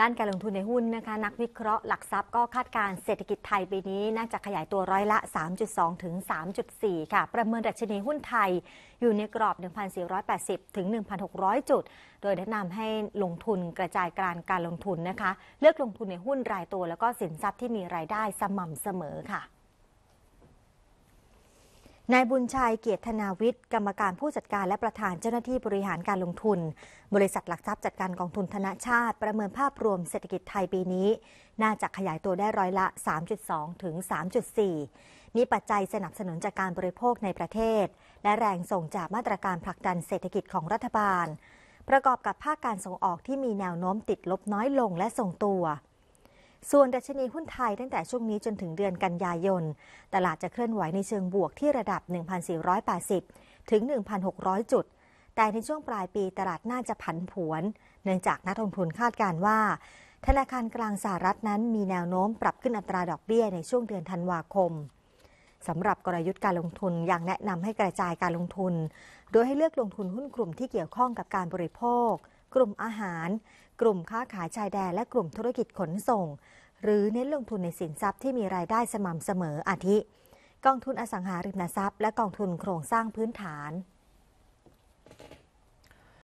ด้านการลงทุนในหุ้นนะคะ นักวิเคราะห์หลักทรัพย์ก็คาดการเศรษฐกิจไทยปีนี้น่าจะขยายตัวร้อยละ 3.2 ถึง 3.4 ค่ะ ประเมินดัชนีหุ้นไทยอยู่ในกรอบ 1,480 ถึง 1,600 จุด โดยแนะนำให้ลงทุนกระจายการการลงทุนนะคะ เลือกลงทุนในหุ้นรายตัวแล้วก็สินทรัพย์ที่มีรายได้สม่ำเสมอค่ะนายบุญชัยเกียรติธนาวิทย์กรรมการผู้จัดการและประธานเจ้าหน้าที่บริหารการลงทุน บริษัทหลักทรัพย์จัดการกองทุนธนชาติ ประเมินภาพรวมเศรษฐกิจไทยปีนี้ น่าจะขยายตัวได้ร้อยละ 3.2 ถึง 3.4 มีปัจจัยสนับสนุนจากการบริโภคในประเทศ และแรงส่งจากมาตรการผลักดันเศรษฐกิจของรัฐบาล ประกอบกับภาคการส่งออกที่มีแนวโน้มติดลบน้อยลงและส่งตัวส่วนดัชนีหุ้นไทยตั้งแต่ช่วงนี้จนถึงเดือนกันยายนตลาดจะเคลื่อนไหวในเชิงบวกที่ระดับ 1,480 ถึง 1,600 จุด แต่ในช่วงปลายปีตลาดน่าจะผันผวน เนื่องจากนักลงทุนคาดการว่าธนาคารกลางสหรัฐนั้นมีแนวโน้มปรับขึ้นอัตราดอกเบี้ยในช่วงเดือนธันวาคม สำหรับกลยุทธ์การลงทุนยังแนะนำให้กระจายการลงทุน โดยให้เลือกลงทุนหุ้นกลุ่มที่เกี่ยวข้องกับการบริโภคกลุ่มอาหาร กลุ่มค้าขายชายแดนและกลุ่มธุรกิจขนส่ง หรือเน้นลงทุนในสินทรัพย์ที่มีรายได้สม่ำเสมออาทิ กองทุนอสังหาริมทรัพย์และกองทุนโครงสร้างพื้นฐาน